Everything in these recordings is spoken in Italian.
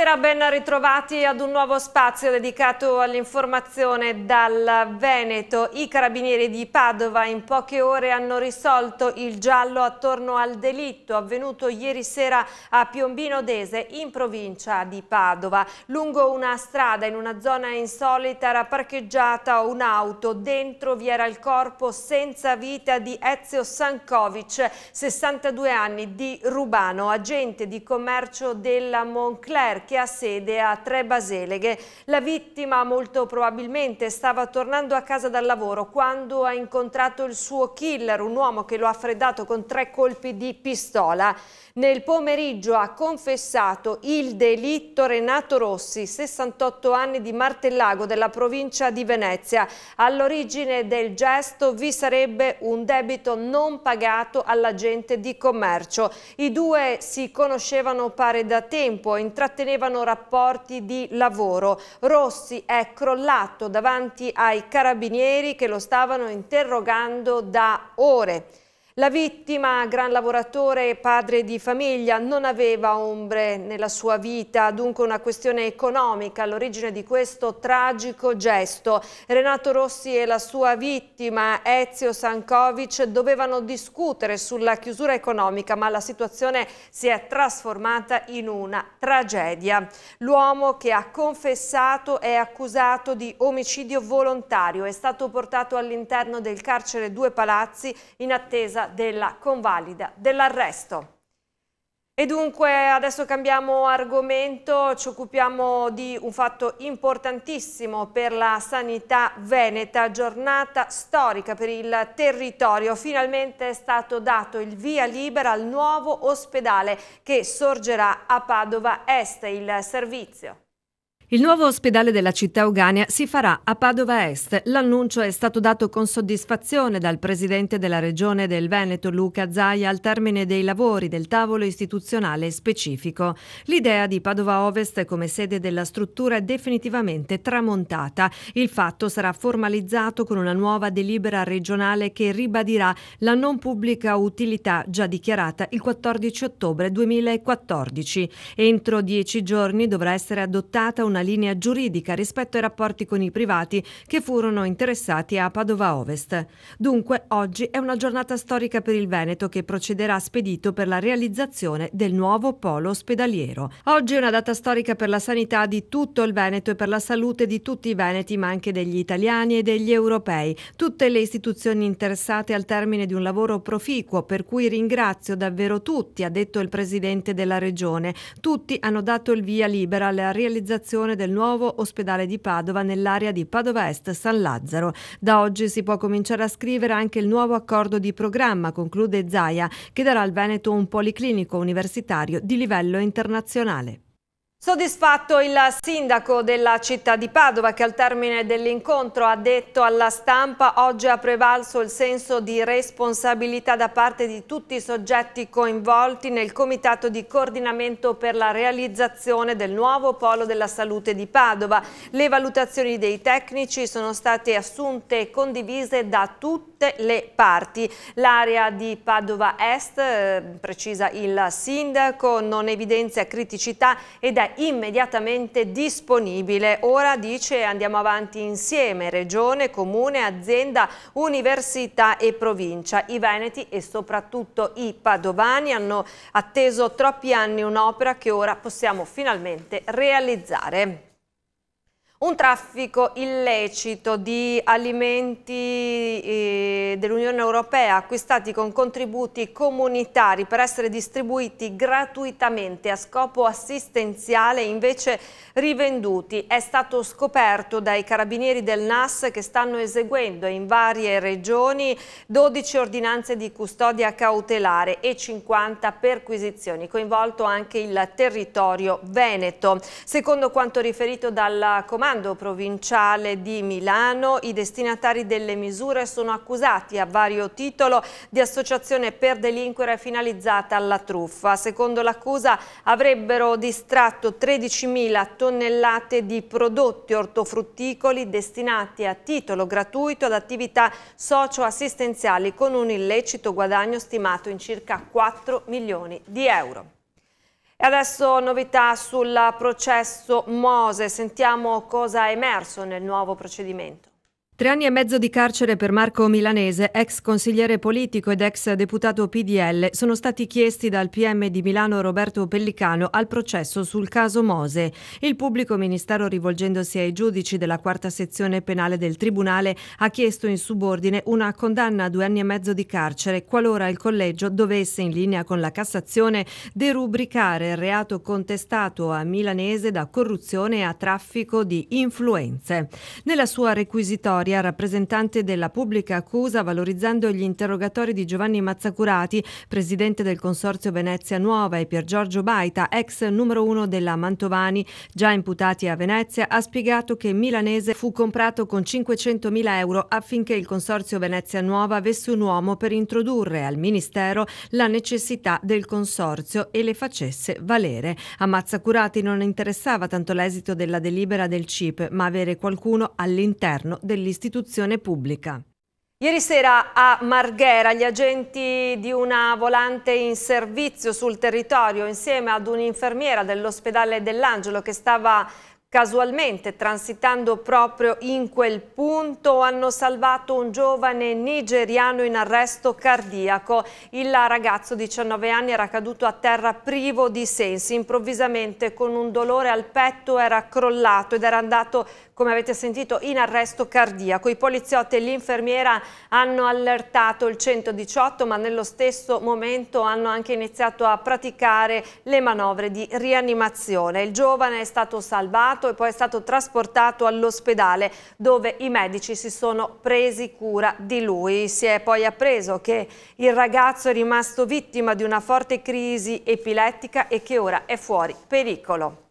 Buonasera, ben ritrovati ad un nuovo spazio dedicato all'informazione dal Veneto. I carabinieri di Padova in poche ore hanno risolto il giallo attorno al delitto avvenuto ieri sera a Piombino Dese in provincia di Padova. Lungo una strada in una zona insolita era parcheggiata un'auto, dentro vi era il corpo senza vita di Ezio Sankovic, 62 anni di Rubano, agente di commercio della Moncler che ha sede a Tre Baseleghe. La vittima molto probabilmente stava tornando a casa dal lavoro quando ha incontrato il suo killer, un uomo che lo ha freddato con tre colpi di pistola. Nel pomeriggio ha confessato il delitto Renato Rossi, 68 anni di Martellago della provincia di Venezia. All'origine del gesto vi sarebbe un debito non pagato all'agente di commercio. I due si conoscevano pare da tempo, intrattenevano avevano rapporti di lavoro. Rossi è crollato davanti ai carabinieri che lo stavano interrogando da ore. La vittima, gran lavoratore e padre di famiglia, non aveva ombre nella sua vita, dunque una questione economica all'origine di questo tragico gesto. Renato Rossi e la sua vittima, Ezio Sankovic, dovevano discutere sulla chiusura economica, ma la situazione si è trasformata in una tragedia. L'uomo che ha confessato è accusato di omicidio volontario, è stato portato all'interno del carcere Due Palazzi in attesa della convalida dell'arresto. E dunque adesso cambiamo argomento, ci occupiamo di un fatto importantissimo per la sanità veneta, giornata storica per il territorio. Finalmente è stato dato il via libera al nuovo ospedale che sorgerà a Padova Est, il servizio. Il nuovo ospedale della città Ugania si farà a Padova Est. L'annuncio è stato dato con soddisfazione dal presidente della regione del Veneto Luca Zaia al termine dei lavori del tavolo istituzionale specifico. L'idea di Padova Ovest come sede della struttura è definitivamente tramontata. Il fatto sarà formalizzato con una nuova delibera regionale che ribadirà la non pubblica utilità già dichiarata il 14 ottobre 2014. Entro dieci giorni dovrà essere adottata una una linea giuridica rispetto ai rapporti con i privati che furono interessati a Padova Ovest. Dunque, oggi è una giornata storica per il Veneto che procederà spedito per la realizzazione del nuovo polo ospedaliero. Oggi è una data storica per la sanità di tutto il Veneto e per la salute di tutti i veneti, ma anche degli italiani e degli europei. Tutte le istituzioni interessate al termine di un lavoro proficuo, per cui ringrazio davvero tutti, ha detto il presidente della regione. Tutti hanno dato il via libera alla realizzazione costruzione del nuovo ospedale di Padova nell'area di Padova Est San Lazzaro. Da oggi si può cominciare a scrivere anche il nuovo accordo di programma, conclude Zaia, che darà al Veneto un policlinico universitario di livello internazionale. Soddisfatto il sindaco della città di Padova che al termine dell'incontro ha detto alla stampa oggi ha prevalso il senso di responsabilità da parte di tutti i soggetti coinvolti nel comitato di coordinamento per la realizzazione del nuovo polo della salute di Padova. Le valutazioni dei tecnici sono state assunte e condivise da tutte le parti. L'area di Padova Est, eh, precisa il sindaco, non evidenzia criticità ed è immediatamente disponibile. Ora dice andiamo avanti insieme, regione, comune, azienda, università e provincia. I Veneti e soprattutto i Padovani hanno atteso troppi anni un'opera che ora possiamo finalmente realizzare un traffico illecito di alimenti eh, dell'Unione Europea acquistati con contributi comunitari per essere distribuiti gratuitamente a scopo assistenziale invece rivenduti. È stato scoperto dai carabinieri del NAS che stanno eseguendo in varie regioni 12 ordinanze di custodia cautelare e 50 perquisizioni, coinvolto anche il territorio veneto. Secondo quanto riferito dalla comando comando provinciale di Milano. I destinatari delle misure sono accusati a vario titolo di associazione per delinquere finalizzata alla truffa. Secondo l'accusa avrebbero distratto 13.000 tonnellate di prodotti ortofrutticoli destinati a titolo gratuito ad attività socio-assistenziali con un illecito guadagno stimato in circa 4 milioni di euro. E adesso novità sul processo Mose, sentiamo cosa è emerso nel nuovo procedimento. Tre anni e mezzo di carcere per Marco Milanese, ex consigliere politico ed ex deputato PDL, sono stati chiesti dal PM di Milano Roberto Pellicano al processo sul caso Mose. Il pubblico ministero, rivolgendosi ai giudici della quarta sezione penale del Tribunale, ha chiesto in subordine una condanna a due anni e mezzo di carcere qualora il collegio dovesse, in linea con la Cassazione, derubricare il reato contestato a Milanese da corruzione a traffico di influenze. Nella sua requisitoria, Soria, rappresentante della pubblica accusa, valorizzando gli interrogatori di Giovanni Mazzacurati, presidente del Consorzio Venezia Nuova, e Pier Giorgio Baita, ex numero uno della Mantovani, già imputati a Venezia, ha spiegato che Milanese fu comprato con 500.000 euro affinché il Consorzio Venezia Nuova avesse un uomo per introdurre al Ministero la necessità del Consorzio e le facesse valere. A Mazzacurati non interessava tanto l'esito della delibera del CIP, ma avere qualcuno all'interno dell'istituzione istituzione pubblica. Ieri sera a Marghera gli agenti di una volante in servizio sul territorio insieme ad un'infermiera dell'ospedale dell'Angelo che stava casualmente transitando proprio in quel punto hanno salvato un giovane nigeriano in arresto cardiaco. Il ragazzo 19 anni era caduto a terra privo di sensi, improvvisamente con un dolore al petto era crollato ed era andato come avete sentito, in arresto cardiaco. I poliziotti e l'infermiera hanno allertato il 118, ma nello stesso momento hanno anche iniziato a praticare le manovre di rianimazione. Il giovane è stato salvato e poi è stato trasportato all'ospedale, dove i medici si sono presi cura di lui. Si è poi appreso che il ragazzo è rimasto vittima di una forte crisi epilettica e che ora è fuori pericolo.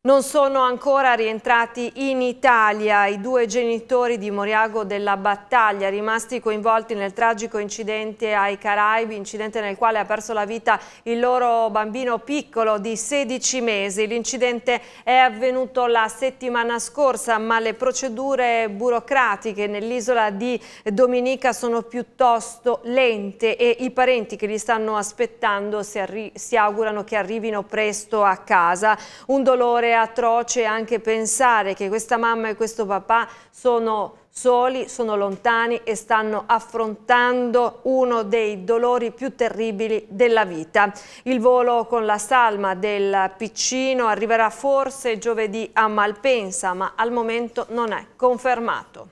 Non sono ancora rientrati in Italia i due genitori di Moriago della Battaglia, rimasti coinvolti nel tragico incidente ai Caraibi, incidente nel quale ha perso la vita il loro bambino piccolo di 16 mesi. L'incidente è avvenuto la settimana scorsa, ma le procedure burocratiche nell'isola di Dominica sono piuttosto lente e i parenti che li stanno aspettando si, si augurano che arrivino presto a casa. Un dolore è atroce anche pensare che questa mamma e questo papà sono soli, sono lontani e stanno affrontando uno dei dolori più terribili della vita. Il volo con la salma del Piccino arriverà forse giovedì a Malpensa, ma al momento non è confermato.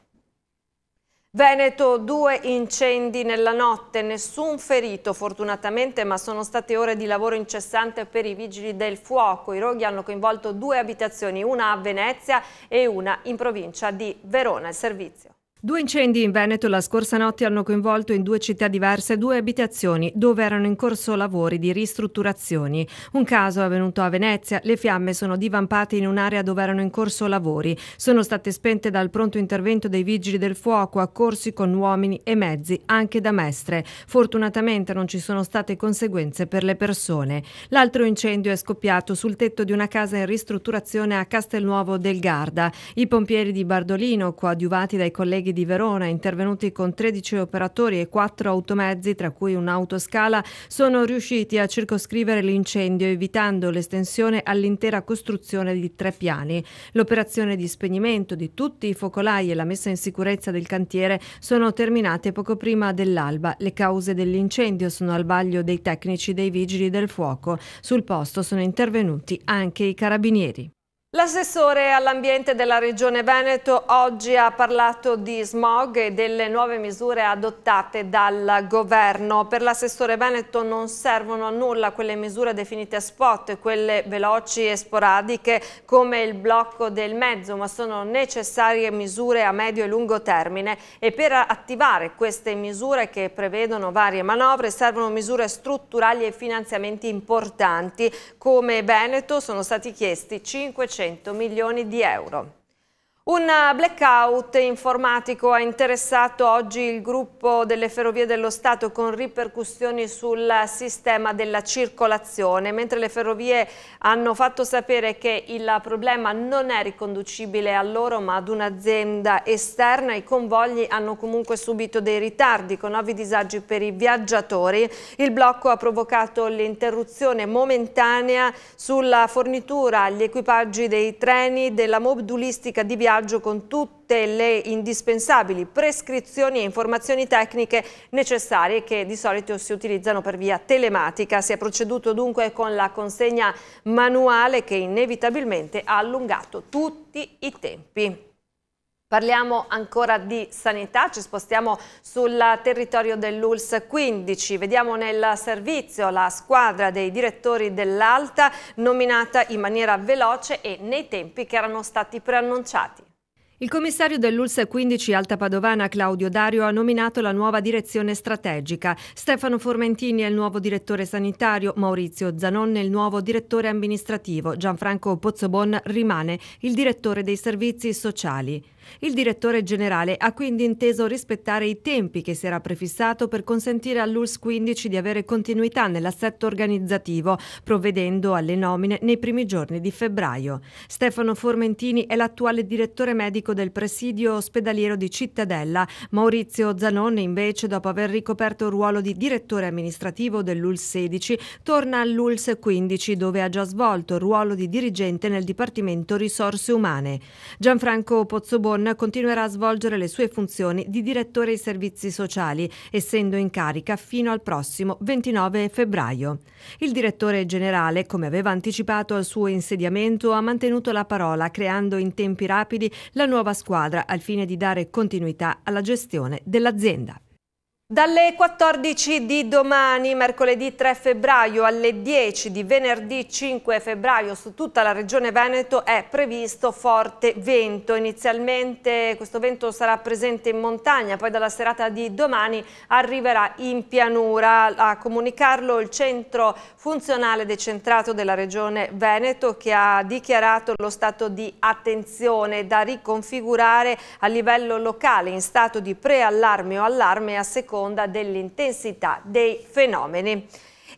Veneto, due incendi nella notte, nessun ferito fortunatamente, ma sono state ore di lavoro incessante per i vigili del fuoco. I roghi hanno coinvolto due abitazioni, una a Venezia e una in provincia di Verona. Il servizio. Due incendi in Veneto la scorsa notte hanno coinvolto in due città diverse due abitazioni dove erano in corso lavori di ristrutturazioni. Un caso è avvenuto a Venezia, le fiamme sono divampate in un'area dove erano in corso lavori. Sono state spente dal pronto intervento dei vigili del fuoco accorsi con uomini e mezzi, anche da Mestre. Fortunatamente non ci sono state conseguenze per le persone. L'altro incendio è scoppiato sul tetto di una casa in ristrutturazione a Castelnuovo del Garda. I pompieri di Bardolino, coadiuvati dai colleghi colleghi di Verona, intervenuti con 13 operatori e 4 automezzi, tra cui un'autoscala, sono riusciti a circoscrivere l'incendio evitando l'estensione all'intera costruzione di tre piani. L'operazione di spegnimento di tutti i focolai e la messa in sicurezza del cantiere sono terminate poco prima dell'alba. Le cause dell'incendio sono al vaglio dei tecnici dei vigili del fuoco. Sul posto sono intervenuti anche i carabinieri. L'assessore all'ambiente della Regione Veneto oggi ha parlato di smog e delle nuove misure adottate dal governo. Per l'assessore Veneto non servono a nulla quelle misure definite spot, quelle veloci e sporadiche come il blocco del mezzo, ma sono necessarie misure a medio e lungo termine e per attivare queste misure che prevedono varie manovre servono misure strutturali e finanziamenti importanti. Come Veneto sono stati chiesti 500 200 milioni di euro. Un blackout informatico ha interessato oggi il gruppo delle Ferrovie dello Stato con ripercussioni sul sistema della circolazione, mentre le ferrovie hanno fatto sapere che il problema non è riconducibile a loro ma ad un'azienda esterna. I convogli hanno comunque subito dei ritardi con nuovi disagi per i viaggiatori. Il blocco ha provocato l'interruzione momentanea sulla fornitura agli equipaggi dei treni della modulistica di viaggio viaggio con tutte le indispensabili prescrizioni e informazioni tecniche necessarie che di solito si utilizzano per via telematica. Si è proceduto dunque con la consegna manuale che inevitabilmente ha allungato tutti i tempi. Parliamo ancora di sanità, ci spostiamo sul territorio dell'ULS 15, vediamo nel servizio la squadra dei direttori dell'Alta nominata in maniera veloce e nei tempi che erano stati preannunciati. Il commissario dell'Ulse 15 Alta Padovana Claudio Dario ha nominato la nuova direzione strategica. Stefano Formentini è il nuovo direttore sanitario, Maurizio Zanon è il nuovo direttore amministrativo, Gianfranco Pozzobon rimane il direttore dei servizi sociali. Il direttore generale ha quindi inteso rispettare i tempi che si era prefissato per consentire all'ULS 15 di avere continuità nell'assetto organizzativo, provvedendo alle nomine nei primi giorni di febbraio. Stefano Formentini è l'attuale direttore medico psichiatrico del presidio ospedaliero di Cittadella. Maurizio Zanon, invece, dopo aver ricoperto il ruolo di direttore amministrativo dell'ULS 16, torna all'ULS 15, dove ha già svolto il ruolo di dirigente nel Dipartimento Risorse Umane. Gianfranco Pozzobon continuerà a svolgere le sue funzioni di direttore ai servizi sociali, essendo in carica fino al prossimo 29 febbraio. Il direttore generale, come aveva anticipato al suo insediamento, ha mantenuto la parola, creando in tempi rapidi la nuova nuova squadra al fine di dare continuità alla gestione dell'azienda. Dalle 14 di domani, mercoledì 3 febbraio, alle 10 di venerdì 5 febbraio su tutta la regione Veneto è previsto forte vento. Inizialmente questo vento sarà presente in montagna, poi dalla serata di domani arriverà in pianura. A comunicarlo il centro funzionale decentrato della regione Veneto che ha dichiarato lo stato di attenzione da riconfigurare a livello locale in stato di preallarme o allarme a seconda seconda dell'intensità dei fenomeni.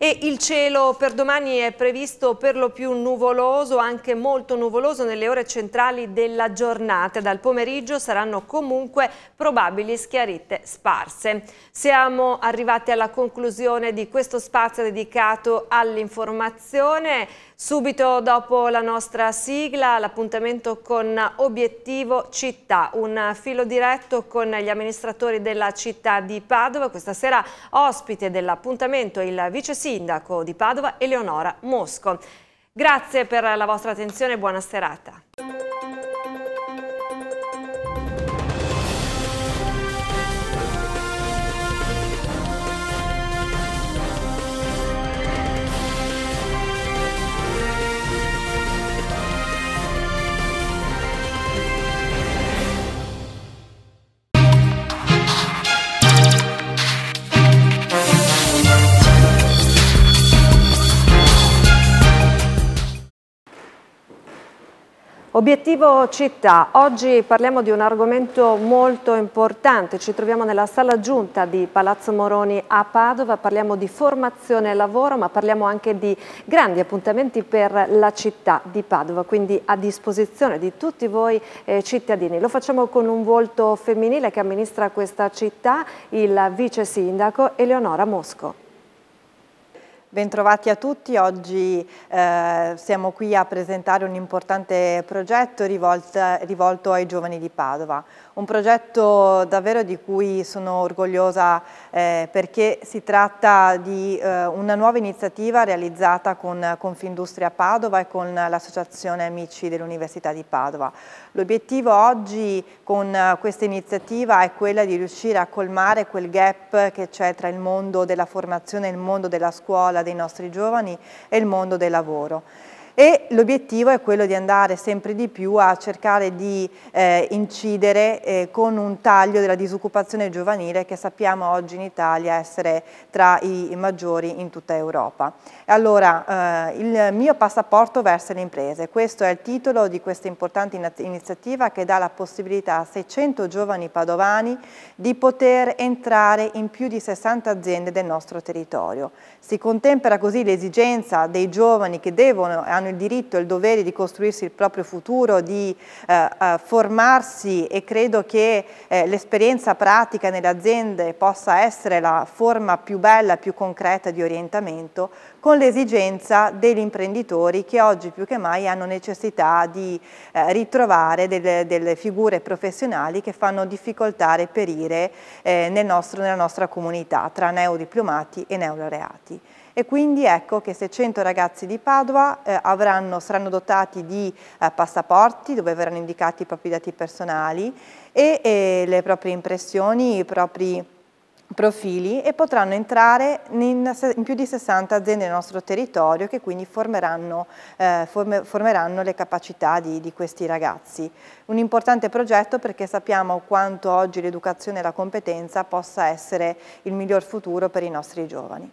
E il cielo per domani è previsto per lo più nuvoloso, anche molto nuvoloso nelle ore centrali della giornata. Dal pomeriggio saranno comunque probabili schiarite sparse. Siamo arrivati alla conclusione di questo spazio dedicato all'informazione. Subito dopo la nostra sigla, l'appuntamento con Obiettivo Città, un filo diretto con gli amministratori della città di Padova. Questa sera ospite dell'appuntamento il vice sindaco sindaco di Padova Eleonora Mosco. Grazie per la vostra attenzione e buona serata. Obiettivo città, oggi parliamo di un argomento molto importante, ci troviamo nella sala giunta di Palazzo Moroni a Padova, parliamo di formazione e lavoro ma parliamo anche di grandi appuntamenti per la città di Padova, quindi a disposizione di tutti voi eh, cittadini. Lo facciamo con un volto femminile che amministra questa città, il vice sindaco Eleonora Mosco. Bentrovati a tutti, oggi eh, siamo qui a presentare un importante progetto rivolta, rivolto ai giovani di Padova. Un progetto davvero di cui sono orgogliosa eh, perché si tratta di eh, una nuova iniziativa realizzata con Confindustria Padova e con l'Associazione Amici dell'Università di Padova. L'obiettivo oggi con questa iniziativa è quella di riuscire a colmare quel gap che c'è tra il mondo della formazione e il mondo della scuola scuola dei nostri giovani e il mondo del lavoro e l'obiettivo è quello di andare sempre di più a cercare di eh, incidere eh, con un taglio della disoccupazione giovanile che sappiamo oggi in Italia essere tra i, maggiori in tutta Europa. Allora, eh, il mio passaporto verso le imprese, questo è il titolo di questa importante in iniziativa che dà la possibilità a 600 giovani padovani di poter entrare in più di 60 aziende del nostro territorio. Si contempera così l'esigenza dei giovani che devono e hanno hanno il diritto e il dovere di costruirsi il proprio futuro, di eh, eh, formarsi e credo che eh, l'esperienza pratica nelle aziende possa essere la forma più bella, più concreta di orientamento con l'esigenza degli imprenditori che oggi più che mai hanno necessità di eh, ritrovare delle, delle, figure professionali che fanno difficoltà a reperire eh, nel nostro, nella nostra comunità tra neodiplomati e neolaureati e quindi ecco che 600 ragazzi di Padova eh, avranno, saranno dotati di eh, passaporti dove verranno indicati i propri dati personali e, e le proprie impressioni, i propri profili e potranno entrare in, in, più di 60 aziende del nostro territorio che quindi formeranno, eh, forme, formeranno le capacità di, di, questi ragazzi. Un importante progetto perché sappiamo quanto oggi l'educazione e la competenza possa essere il miglior futuro per i nostri giovani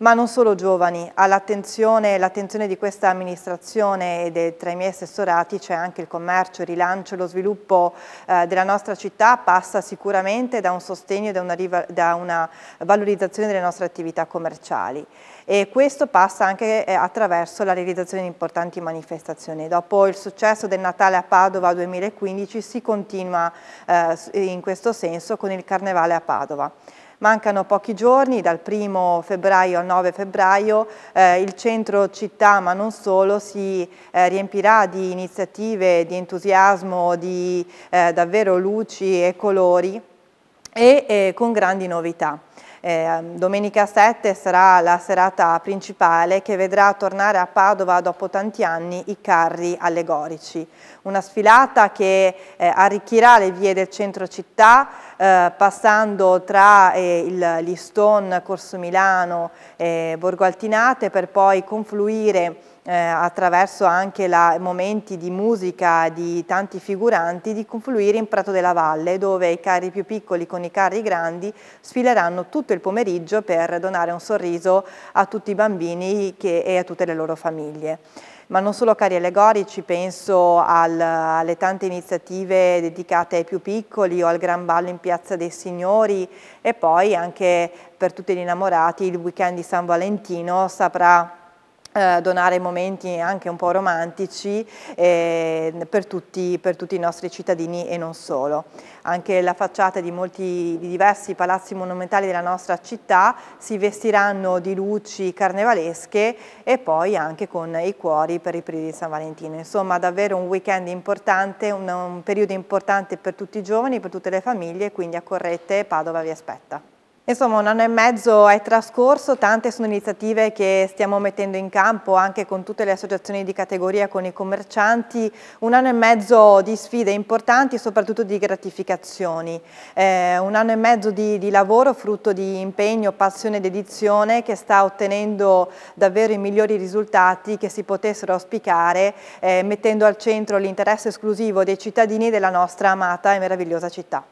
ma non solo giovani, all'attenzione di questa amministrazione e dei, tra i miei assessorati c'è anche il commercio, il rilancio, lo sviluppo eh, della nostra città passa sicuramente da un sostegno e da, da una, valorizzazione delle nostre attività commerciali e questo passa anche eh, attraverso la realizzazione di importanti manifestazioni. Dopo il successo del Natale a Padova 2015 si continua eh, in questo senso con il Carnevale a Padova. Mancano pochi giorni, dal 1 febbraio al 9 febbraio, eh, il centro città, ma non solo, si eh, riempirà di iniziative, di entusiasmo, di eh, davvero luci e colori e eh, con grandi novità. Eh, domenica 7 sarà la serata principale che vedrà tornare a Padova dopo tanti anni i carri allegorici. Una sfilata che eh, arricchirà le vie del centro città eh, passando tra eh, il Liston, Corso Milano e Borgo Altinate per poi confluire eh, attraverso anche la, momenti di musica di tanti figuranti, di confluire in Prato della Valle, dove i carri più piccoli con i carri grandi sfileranno tutto il pomeriggio per donare un sorriso a tutti i bambini che, e a tutte le loro famiglie ma non solo cari allegorici, penso al, alle tante iniziative dedicate ai più piccoli o al Gran Ballo in Piazza dei Signori e poi anche per tutti gli innamorati il weekend di San Valentino saprà eh, donare momenti anche un po' romantici eh, per, tutti, per, tutti, i nostri cittadini e non solo. Anche la facciata di, molti, di diversi palazzi monumentali della nostra città si vestiranno di luci carnevalesche e poi anche con i cuori per i periodi di San Valentino. Insomma davvero un weekend importante, un, un periodo importante per tutti i giovani, per tutte le famiglie, quindi accorrete, Padova vi aspetta. Insomma un anno e mezzo è trascorso, tante sono iniziative che stiamo mettendo in campo anche con tutte le associazioni di categoria, con i commercianti, un anno e mezzo di sfide importanti e soprattutto di gratificazioni, eh, un anno e mezzo di, di, lavoro frutto di impegno, passione ed edizione che sta ottenendo davvero i migliori risultati che si potessero auspicare eh, mettendo al centro l'interesse esclusivo dei cittadini della nostra amata e meravigliosa città.